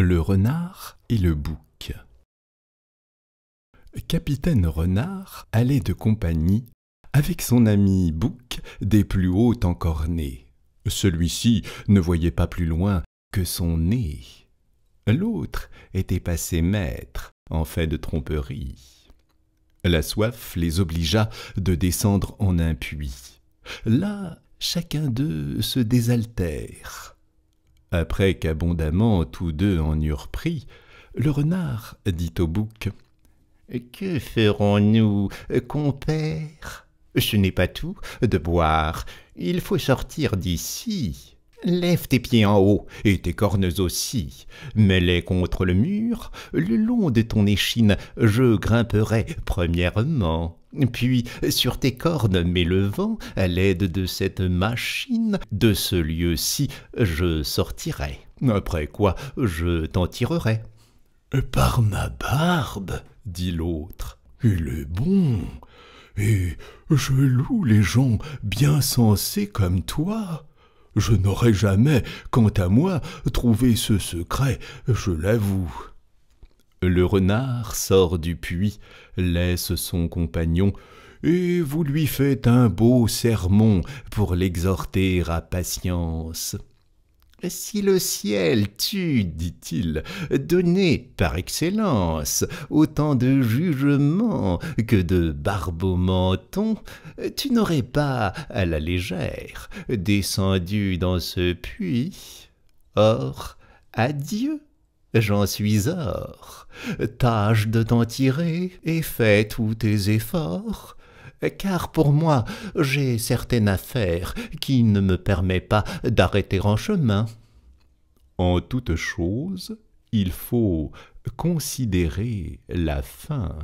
Le renard et le bouc. Capitaine Renard allait de compagnie avec son ami Bouc des plus hautes encornés. Celui-ci ne voyait pas plus loin que son nez. L'autre était passé maître en fait de tromperie. La soif les obligea de descendre en un puits. Là, chacun d'eux se désaltère. Après qu'abondamment tous deux en eurent pris, le renard dit au bouc Que ferons-nous, compère Ce n'est pas tout de boire, il faut sortir d'ici. Lève tes pieds en haut, et tes cornes aussi. Mets-les contre le mur, le long de ton échine, je grimperai premièrement. Puis, sur tes cornes m'élevant, à l'aide de cette machine, de ce lieu-ci, je sortirai. Après quoi, je t'en tirerai. Par ma barbe, dit l'autre, il est bon, et je loue les gens bien sensés comme toi. Je n'aurais jamais, quant à moi, trouvé ce secret, je l'avoue. Le renard sort du puits, laisse son compagnon, et vous lui faites un beau sermon pour l'exhorter à patience. Si le ciel tue, dit-il, donné par excellence autant de jugements que de au tu n'aurais pas, à la légère, descendu dans ce puits. Or, adieu, j'en suis hors, Tâche de t'en tirer et fais tous tes efforts car pour moi j'ai certaines affaires qui ne me permettent pas d'arrêter en chemin. En toute chose, il faut considérer la fin.